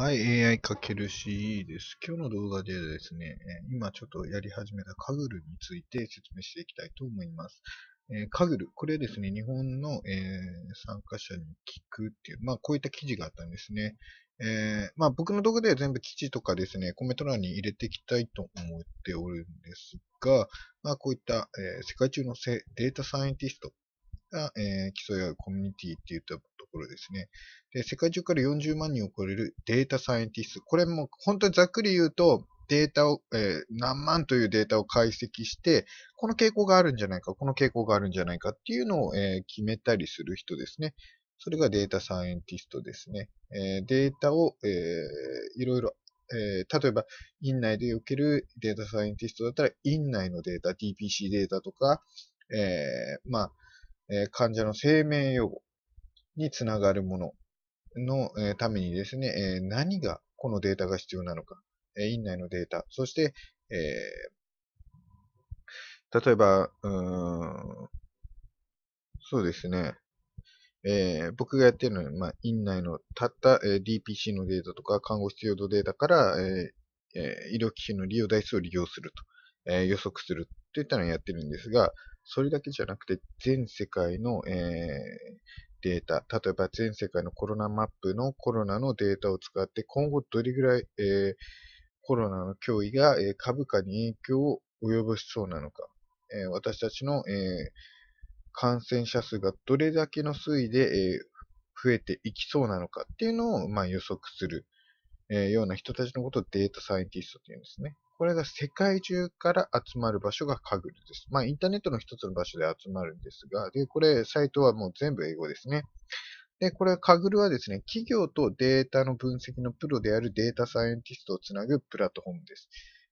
はい、AI×CE です。今日の動画でですね、今ちょっとやり始めたカグルについて説明していきたいと思います。えカグル、これですね、日本の、えー、参加者に聞くっていう、まあこういった記事があったんですね。えー、まあ僕の動画では全部記事とかですね、コメント欄に入れていきたいと思っておるんですが、まあこういった、えー、世界中のデータサイエンティストが、えー、競い合うコミュニティっていったころですね。で、世界中から40万人を超えるデータサイエンティスト。これも本当にざっくり言うと、データを、えー、何万というデータを解析して、この傾向があるんじゃないか、この傾向があるんじゃないかっていうのを、えー、決めたりする人ですね。それがデータサイエンティストですね。えー、データを、えー、いろいろ、えー、例えば、院内で受けるデータサイエンティストだったら、院内のデータ、DPC データとか、えー、まあ、えー、患者の生命予後、につながるものの、えためにですね、え何がこのデータが必要なのか、え院内のデータ、そして、え例えば、うん、そうですね、えー、僕がやってるのは、まあ、院内のたった、えー、DPC のデータとか、看護必要度データから、えーえー、医療機器の利用台数を利用すると、えー、予測するといったのをやってるんですが、それだけじゃなくて、全世界の、えー、データ、例えば全世界のコロナマップのコロナのデータを使って、今後どれぐらい、えー、コロナの脅威が、えー、株価に影響を及ぼしそうなのか、えー、私たちの、えー、感染者数がどれだけの推移で、えー、増えていきそうなのかっていうのを、まあ、予測する、えー、ような人たちのことをデータサイエンティストというんですね。これが世界中から集まる場所がカグルです。まあ、インターネットの一つの場所で集まるんですが、で、これ、サイトはもう全部英語ですね。で、これ、カグルはですね、企業とデータの分析のプロであるデータサイエンティストをつなぐプラットフォームです。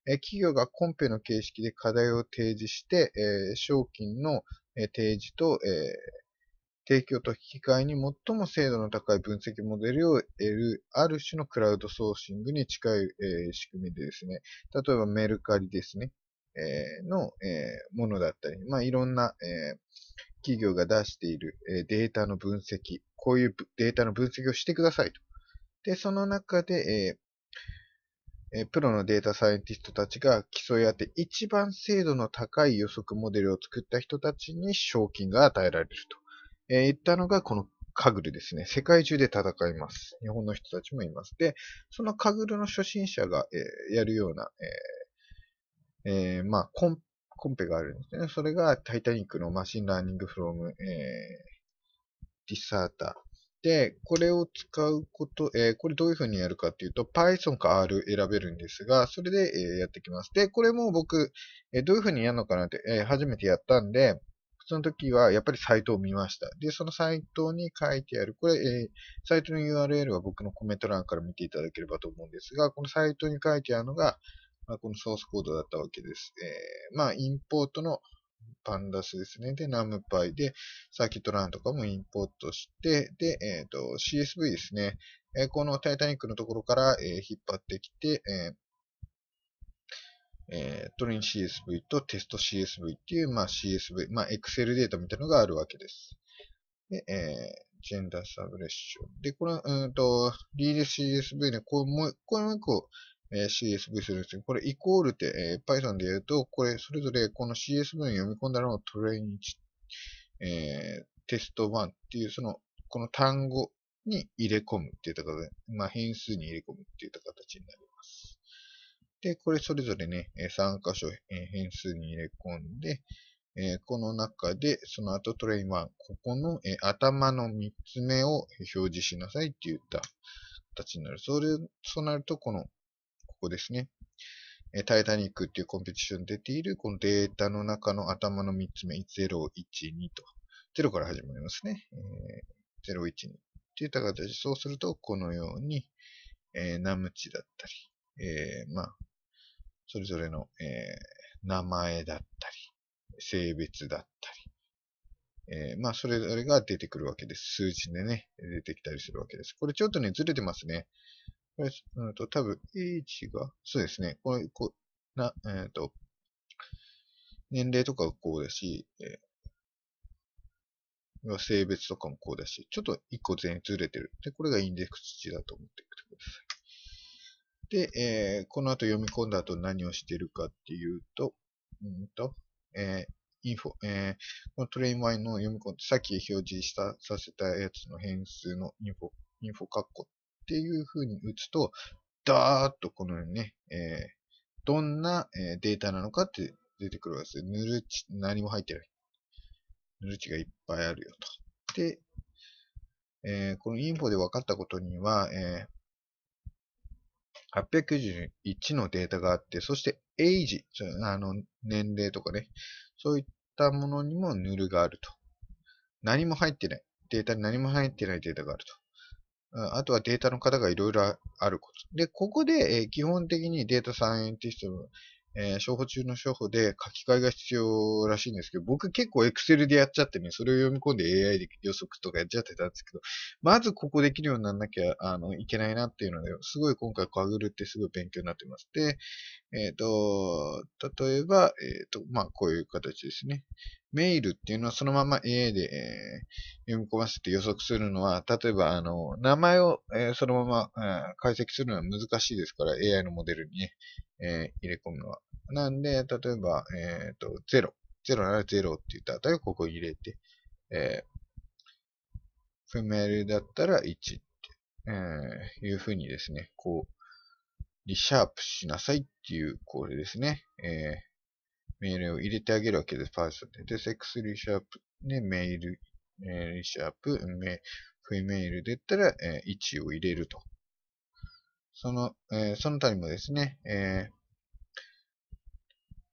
え企業がコンペの形式で課題を提示して、えー、商品の提示と、えー提供と引き換えに最も精度の高い分析モデルを得る、ある種のクラウドソーシングに近い、えー、仕組みでですね、例えばメルカリですね、えー、の、えー、ものだったり、まあ、いろんな、え企業が出している、えデータの分析、こういうデータの分析をしてくださいと。で、その中で、えプロのデータサイエンティストたちが競い合って一番精度の高い予測モデルを作った人たちに賞金が与えられると。えー、ったのがこのカグルですね。世界中で戦います。日本の人たちもいます。で、そのカグルの初心者が、えー、やるような、えー、えー、まあコン、コンペがあるんですね。それがタイタニックのマシンラーニングフロム、えー、ディサーター。で、これを使うこと、えー、これどういうふうにやるかっていうと、Python か R 選べるんですが、それで、えー、やってきます。で、これも僕、えー、どういうふうにやるのかなって、えー、初めてやったんで、その時はやっぱりサイトを見ました。で、そのサイトに書いてある、これ、えー、サイトの URL は僕のコメント欄から見ていただければと思うんですが、このサイトに書いてあるのが、まあ、このソースコードだったわけです。えー、まあ、インポートのパンダスですね。で、ナムパイで、サーキットランとかもインポートして、で、えっ、ー、と、CSV ですね。えー、このタイタニックのところから、えー、引っ張ってきて、ええー、トレイン CSV とテスト CSV っていう、まあ、CSV、まあ、Excel データみたいなのがあるわけです。で、えー、ジェンダーサブレッション。で、これ、うんと、リーデ CSV ね、これもう、これもう一個、えー、CSV するんですけど、これイコールって、えー、Python で言うと、これ、それぞれこの CSV に読み込んだのをトレイン1、えー、テスト1っていう、その、この単語に入れ込むって言ったろで、まあ、変数に入れ込むって言った方で、これそれぞれね、3箇所変数に入れ込んで、この中で、その後トレイマン、ここの頭の3つ目を表示しなさいって言った形になる。それ、そうなると、この、ここですね。タイタニックっていうコンペティションに出ている、このデータの中の頭の3つ目、0、1、2と、0から始まりますね。0、1、2って言った形そうすると、このように、ナムチだったり、まあ、それぞれの、えー、名前だったり、性別だったり、えー、まあ、それぞれが出てくるわけです。数字でね、出てきたりするわけです。これちょっとね、ずれてますね。これ、うんと、多分、H が、そうですね。これ、こう、な、えっ、ー、と、年齢とかこうだし、えー、性別とかもこうだし、ちょっと一個全員ずれてる。で、これがインデックス値だと思ってください。で、えー、この後読み込んだ後何をしてるかっていうと、うんと、えー、インフォ、えー、このトレインワインの読み込んで、さっき表示した、させたやつの変数のインフォ、インフォカッコっていう風に打つと、ダーッとこのようにね、えー、どんなデータなのかって出てくるわけです。ぬるち、何も入ってない。ぬるちがいっぱいあるよと。で、えー、このインフォで分かったことには、えー、891のデータがあって、そしてエイジ、あの、年齢とかね、そういったものにもヌルがあると。何も入ってない。データに何も入ってないデータがあると。あとはデータの方がいろいろあること。で、ここで、え基本的にデータサイエンティストのえー、商法中の商法で書き換えが必要らしいんですけど、僕結構 Excel でやっちゃってね、それを読み込んで AI で予測とかやっちゃってたんですけど、まずここできるようにならなきゃあのいけないなっていうので、すごい今回カグルってすごい勉強になってます。で、えっ、ー、と、例えば、えっ、ー、と、まあ、こういう形ですね。メールっていうのはそのまま AI で、えー、読み込ませて予測するのは、例えば、あの、名前を、えー、そのまま、えー、解析するのは難しいですから、AI のモデルにね、えー、入れ込むのは。なんで、例えば、えっ、ー、と、0。0なら0って言った値をここ入れて、えー、フェメルだったら1って、えー、いうふうにですね、こう、リシャープしなさいっていう、これですね、えー、ルを入れてあげるわけです。パーソンで。で、セックスリシャープで、メール、えー、リシャープ、メフェメールで言ったら、えー、1を入れると。その、えー、その他にもですね、えー、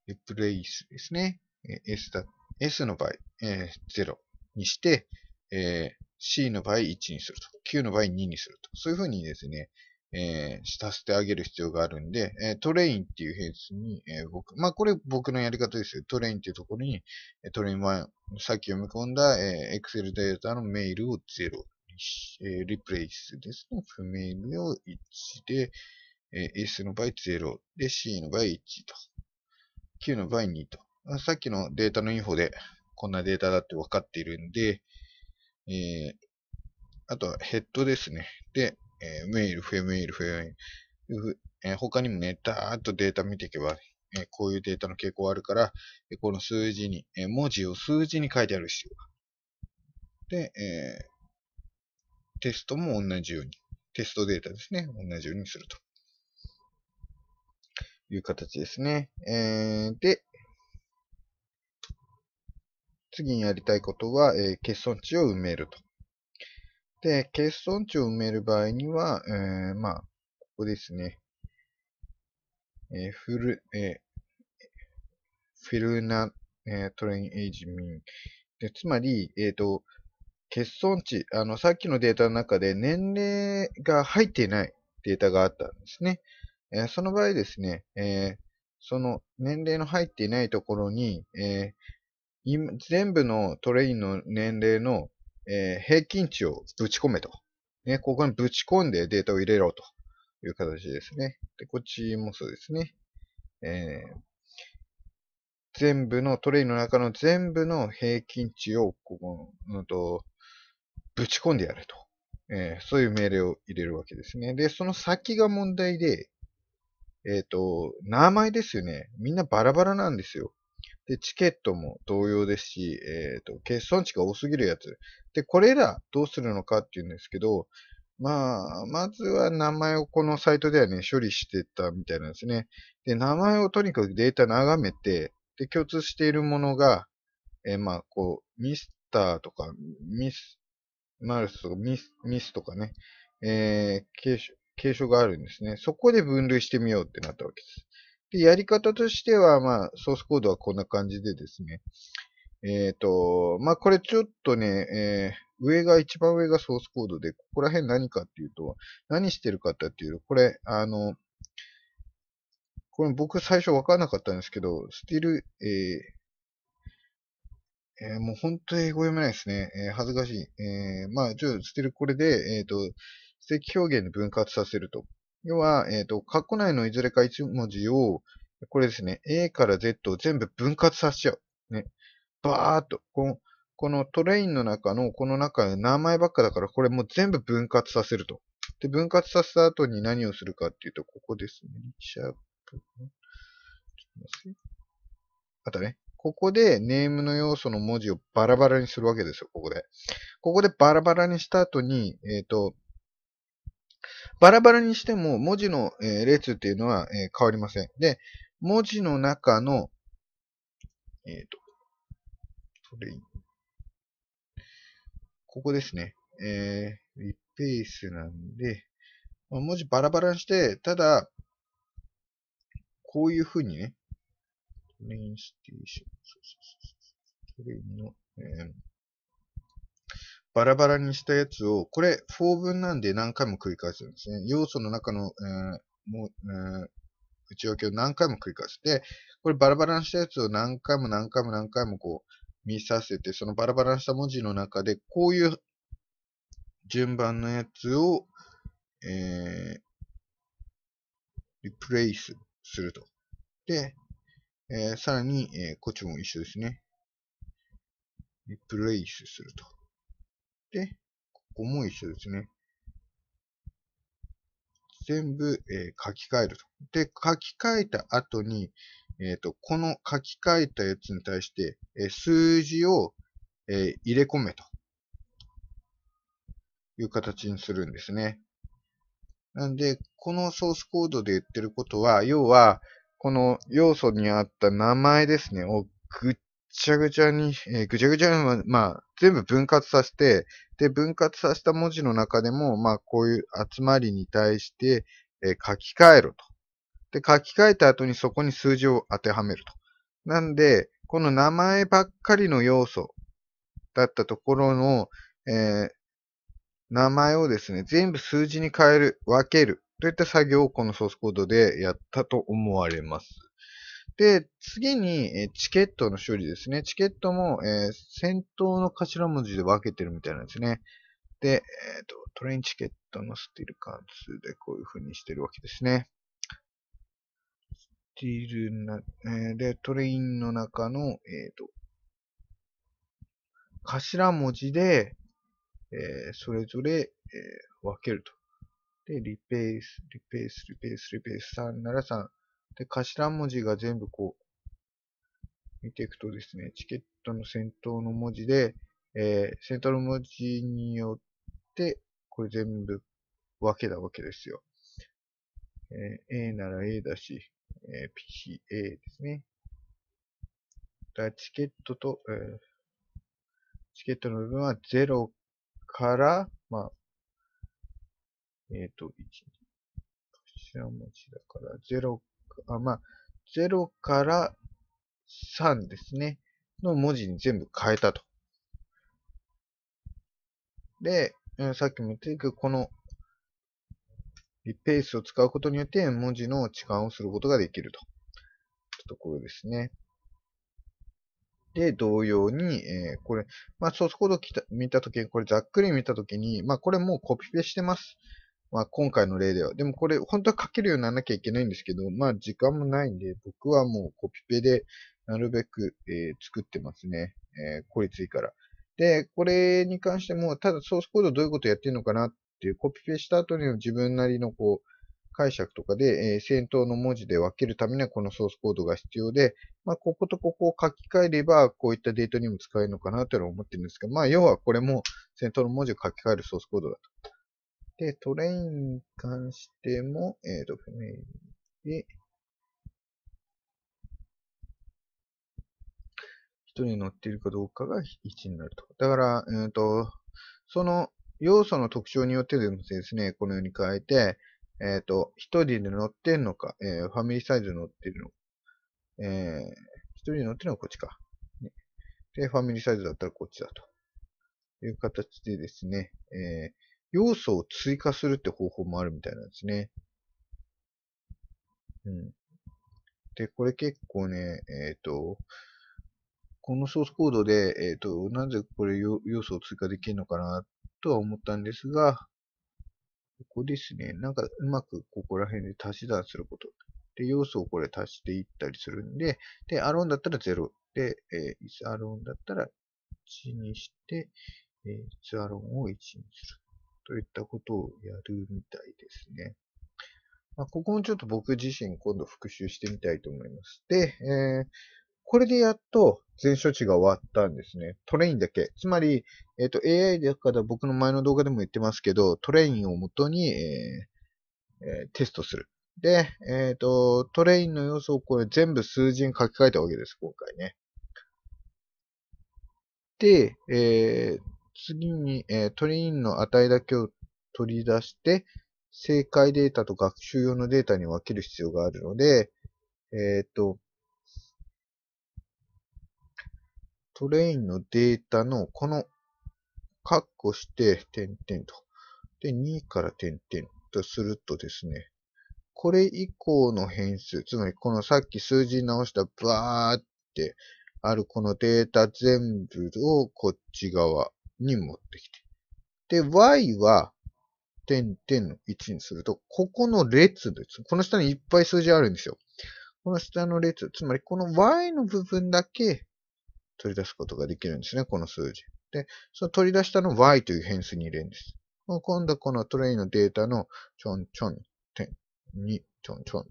replace ですね。S, だ S の場合、えー、0にして、えー、C の場合1にすると。Q の場合2にすると。そういうふうにですね、えー、足してあげる必要があるんで、えー、トレインっていう変数に、えー、僕、まあ、これ僕のやり方ですよ。トレインっていうところに、トレイン1、さっき読み込んだ、えー、Excel データのメールを0にし、えー、リプレイスですね。メールを1で、えー、S の場合0で C の場合1と。Q の倍に2と。さっきのデータのインフォでこんなデータだって分かっているんで、えー、あとはヘッドですね。で、えー、メール、フェメール、フェメイル、えー、他にもね、ダーっとデータ見ていけば、えー、こういうデータの傾向あるから、えー、この数字に、えー、文字を数字に書いてある必要が。で、えー、テストも同じように、テストデータですね、同じようにすると。いう形ですね。えー、で、次にやりたいことは、えー、欠損値を埋めると。で、欠損値を埋める場合には、えー、まあ、ここですね。えー、フル、えフィルナ、えトレインエイジミン。で、つまり、えっ、と、欠損値、あの、さっきのデータの中で年齢が入っていないデータがあったんですね。えその場合ですね、えその年齢の入っていないところに、え全部のトレインの年齢の、え平均値をぶち込めと。ね、ここにぶち込んでデータを入れろという形ですね。で、こっちもそうですね。えー、全部の、トレイの中の全部の平均値を、ここ、のと、ぶち込んでやると。えー、そういう命令を入れるわけですね。で、その先が問題で、えっ、ー、と、名前ですよね。みんなバラバラなんですよ。で、チケットも同様ですし、えっ、ー、と、欠損値が多すぎるやつ。で、これらどうするのかっていうんですけど、まあ、まずは名前をこのサイトではね、処理してたみたいなんですね。で、名前をとにかくデータ眺めて、で、共通しているものが、えー、まあ、こう、ミスターとか、ミス、マルスとかミス、ミスとかね、えー、継承があるんですね。そこで分類してみようってなったわけです。で、やり方としては、まあ、ソースコードはこんな感じでですね。えっ、ー、と、まあ、これちょっとね、えー、上が、一番上がソースコードで、ここら辺何かっていうと、何してるかっていうと、これ、あの、これ僕最初わからなかったんですけど、スティル、えー、えー、もう本当英語読めないですね。えー、恥ずかしい。えー、まあ、ちょっとスティルこれで、えっ、ー、と、積表現で分割させると。要は、えっ、ー、と、括弧内のいずれか1文字を、これですね、A から Z を全部分割させちゃう。ね。バーっと、このトレインの中の、この中の名前ばっかだから、これもう全部分割させると。で、分割させた後に何をするかっていうと、ここですね。シャープ。あとね、ここでネームの要素の文字をバラバラにするわけですよ、ここで。ここでバラバラにした後に、えっ、ー、と、バラバラにしても文字の、え列っていうのは、え変わりません。で、文字の中の、えっ、ー、と、それ、ここですね。えー、リペースなんで、文字バラバラにして、ただ、こういうふうにね、トレインステーション、トレインの、えーバラバラにしたやつを、これ、4分なんで何回も繰り返すんですね。要素の中の、えー、もう、えー、内訳を何回も繰り返して、これバラバラにしたやつを何回も何回も何回もこう、見させて、そのバラバラにした文字の中で、こういう順番のやつを、えー、リプレイスすると。で、えー、さらに、えー、こっちも一緒ですね。リプレイスすると。で、ここも一緒ですね。全部、えー、書き換えると。で、書き換えた後に、えっ、ー、と、この書き換えたやつに対して、えー、数字を、え入れ込めという形にするんですね。なんで、このソースコードで言ってることは、要は、この要素にあった名前ですね、をぐっちゃぐちゃに、えー、ぐちゃぐちゃに、まあ、全部分割させて、で、分割させた文字の中でも、まあ、こういう集まりに対して、えー、書き換えろと。で、書き換えた後にそこに数字を当てはめると。なんで、この名前ばっかりの要素だったところの、えー、名前をですね、全部数字に変える、分ける、といった作業をこのソースコードでやったと思われます。で、次に、えチケットの処理ですね。チケットも、えー、先頭の頭文字で分けてるみたいなんですね。で、えっ、ー、と、トレインチケットのスティール関数でこういう風にしてるわけですね。スティールな、えー、で、トレインの中の、えっ、と、頭文字で、えそれぞれ、え分けると。で、リペース、リペース、リペース、リペース、373。で、頭文字が全部こう、見ていくとですね、チケットの先頭の文字で、えー、先頭の文字によって、これ全部分けたわけですよ。えー、A なら A だし、えー、PA ですね。だチケットと、えー、チケットの部分は0から、まあ、えっ、ー、と、1、頭文字だから0あ、まあ、0から3ですね、の文字に全部変えたと。で、さっきも言っていく、このリペースを使うことによって文字の置換をすることができると。ところですね。で、同様に、えー、これ、まあ、ソースコード見たとき、これざっくり見たときに、まあ、これもうコピペしてます。まあ今回の例では。でもこれ本当は書けるようにならなきゃいけないんですけど、まあ時間もないんで、僕はもうコピペでなるべく、えー、作ってますね。えー、効率いいから。で、これに関しても、ただソースコードどういうことやってるのかなっていう、コピペした後に自分なりのこう、解釈とかで、えー、先頭の文字で分けるためにはこのソースコードが必要で、まあ、こことここを書き換えれば、こういったデータにも使えるのかなというのを思ってるんですけど、まあ、要はこれも先頭の文字を書き換えるソースコードだと。で、トレインに関しても、えっ、ー、と、不明で、人に乗っているかどうかが1になると。だから、えー、と、その要素の特徴によってですね、このように変えて、えっ、ー、と、一人で乗ってんのか、えー、ファミリーサイズで乗ってるのか、えー、一人で乗ってるのはこっちか、で、ファミリーサイズだったらこっちだと。いう形でですね、えー、要素を追加するって方法もあるみたいなんですね。うん。で、これ結構ね、えっ、ー、と、このソースコードで、えっ、ー、と、なぜこれ要素を追加できるのかなとは思ったんですが、ここですね。なんかうまくここら辺で足し算すること。で、要素をこれ足していったりするんで、で、アローンだったら0。で、えー、イスアローンだったら1にして、えー、イスアローンを1にする。といったことをやるみたいですね。まあ、ここもちょっと僕自身今度復習してみたいと思います。で、えー、これでやっと全処置が終わったんですね。トレインだけ。つまり、えっ、ー、と、AI だから僕の前の動画でも言ってますけど、トレインを元に、えー、えー、テストする。で、えっ、と、トレインの要素をこれ全部数字に書き換えたわけです、今回ね。で、えー、次に、えー、トインの値だけを取り出して、正解データと学習用のデータに分ける必要があるので、えっ、ー、と、トレインのデータのこの、カッコして、点々と。で、2から点々とするとですね、これ以降の変数、つまりこのさっき数字直したバーってあるこのデータ全部をこっち側、に持ってきて。で、y は、点点の1にすると、ここの列です。この下にいっぱい数字あるんですよ。この下の列、つまりこの y の部分だけ取り出すことができるんですね、この数字。で、その取り出したの y という変数に入れるんです。今度はこのトレイのデータのちょんちょん、点、に、ちょんちょん。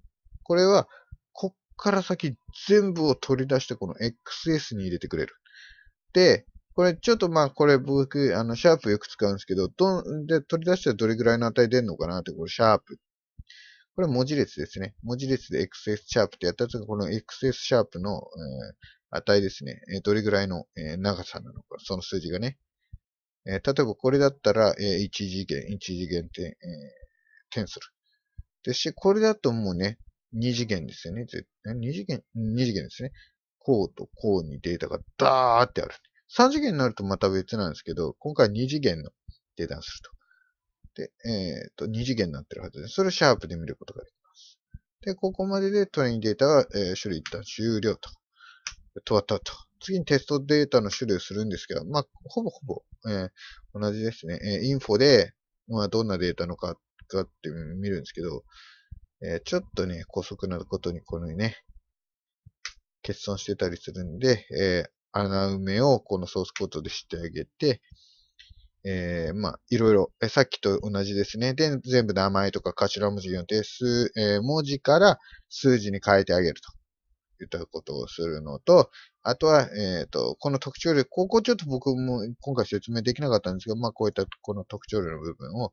これは、こっから先全部を取り出してこの xs に入れてくれる。で、これ、ちょっとまあ、これ僕、あの、シャープよく使うんですけど、どん、で、取り出したらどれぐらいの値出るのかなって、これ、シャープ。これ文字列ですね。文字列で XS シャープってやったやつが、この XS シャープの、えー、値ですね。えー、どれぐらいの、えー、長さなのか、その数字がね。えー、例えばこれだったら、えー、1次元、1次元点、えー、点する。でし、これだともうね、2次元ですよね。2次元、2次元ですね。こうとこうにデータがダーってある。3次元になるとまた別なんですけど、今回2次元のデータにすると。で、えっ、ー、と、2次元になってるはずです。それをシャープで見ることができます。で、ここまででトレインデータが、えー、処理一旦終了と。終わったと。次にテストデータの種類をするんですけど、まあ、ほぼほぼ、えー、同じですね。えー、インフォで、まあ、どんなデータのか、かって見るんですけど、えー、ちょっとね、高速なことにこのね、欠損してたりするんで、えー、穴埋めをこのソースコードでしてあげて、えー、まあ、いろいろ、えさっきと同じですね。で、全部名前とか頭文字によって数、えー、文字から数字に変えてあげるといったことをするのと、あとは、えっ、ー、と、この特徴例、ここちょっと僕も今回説明できなかったんですけど、まあ、こういったこの特徴例の部分を、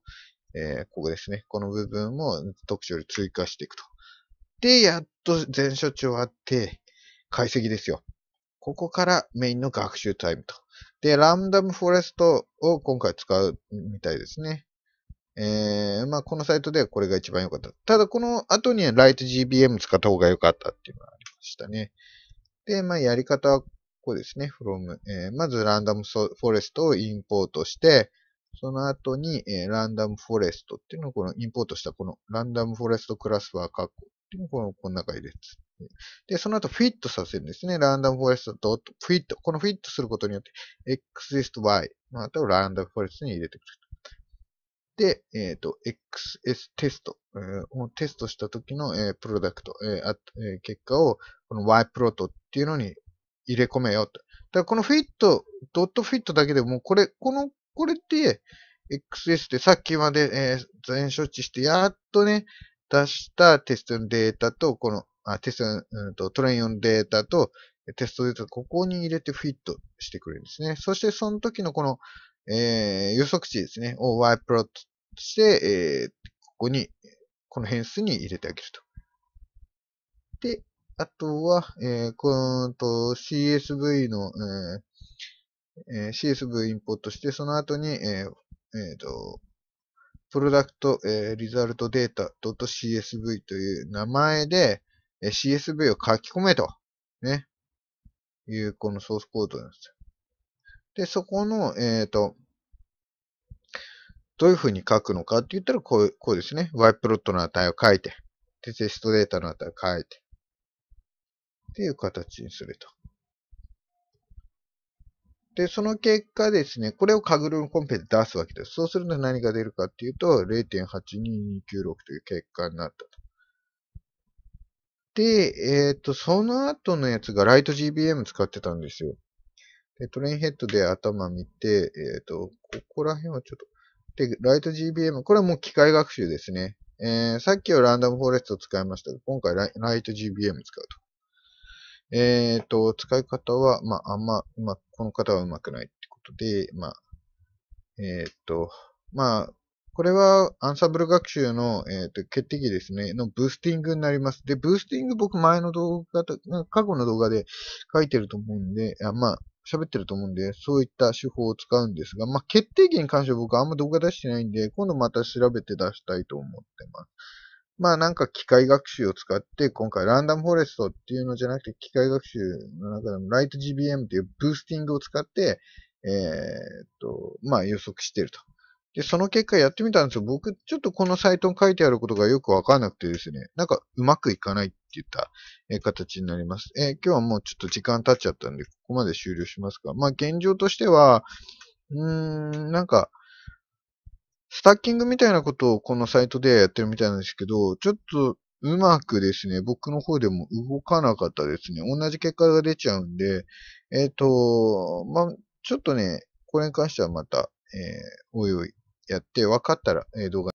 えー、ここですね。この部分も特徴例追加していくと。で、やっと全処置終わって、解析ですよ。ここからメインの学習タイムと。で、ランダムフォレストを今回使うみたいですね。えー、まあ、このサイトではこれが一番良かった。ただ、この後にライト GBM 使った方が良かったっていうのがありましたね。で、まあ、やり方はここですね。from、えー、まずランダムフォレストをインポートして、その後に、えー、ランダムフォレストっていうのをこのインポートしたこのランダムフォレストクラスは括弧で、この中入れて。で、その後フィットさせるんですね。ランダムフォレストとフィット。このフィットすることによって、x is と y の後をランダムフォレストに入れてくる。で、えっ、ー、と、xs テスト、えー、テストした時の、えー、プロダクト、えーあえー、結果をこの y プロトっていうのに入れ込めようと。だからこのフィット、ドットフィットだけでも、これ、この、これって、XS ってさっきまで、えー、全処置して、やっとね、出したテストのデータと、この、あテストの、うんと、トレイン用のデータと、テストデータ、ここに入れてフィットしてくれるんですね。そしてその時のこの、えー、予測値ですね、を y プロットして、えー、ここに、この変数に入れてあげると。で、あとは、えー、このと CSV の、えーえー、CSV インポートして、その後に、えーえーと product.result.data.csv という名前で CSV を書き込めと。ね。いうこのソースコードなんですよ。で、そこの、えっ、ー、と、どういうふうに書くのかって言ったらこう、こうですね。yplot の値を書いて、で、テストデータの値を書いて、っていう形にすると。で、その結果ですね、これをカグルのコンペで出すわけです。そうすると何が出るかっていうと、0.82296という結果になったと。で、えっ、ー、と、その後のやつがライト GBM 使ってたんですよ。で、トレインヘッドで頭見て、えっ、ー、と、ここら辺はちょっと、で、ライト GBM、これはもう機械学習ですね。えー、さっきはランダムフォレストを使いましたが、今回ライト GBM 使うと。えっ、ー、と、使い方は、まあ、あんま、うま、この方はうまくないってことで、まあ、えっ、ー、と、まあ、これはアンサブル学習の、えーと、と決定機ですね、のブースティングになります。で、ブースティング僕前の動画と、過去の動画で書いてると思うんで、あまあ、喋ってると思うんで、そういった手法を使うんですが、まあ、決定機に関しては僕あんま動画出してないんで、今度また調べて出したいと思ってます。まあなんか機械学習を使って、今回ランダムフォレストっていうのじゃなくて、機械学習の中でもライト GBM っていうブースティングを使って、えー、っと、まあ予測してると。で、その結果やってみたんですよ。僕、ちょっとこのサイトに書いてあることがよくわかんなくてですね、なんかうまくいかないって言った形になります。えー、今日はもうちょっと時間経っちゃったんで、ここまで終了しますか。まあ現状としては、うーん、なんか、スタッキングみたいなことをこのサイトでやってるみたいなんですけど、ちょっとうまくですね、僕の方でも動かなかったですね。同じ結果が出ちゃうんで、えっ、ー、と、まあ、ちょっとね、これに関してはまた、えー、おいおいやって分かったら、えー、動画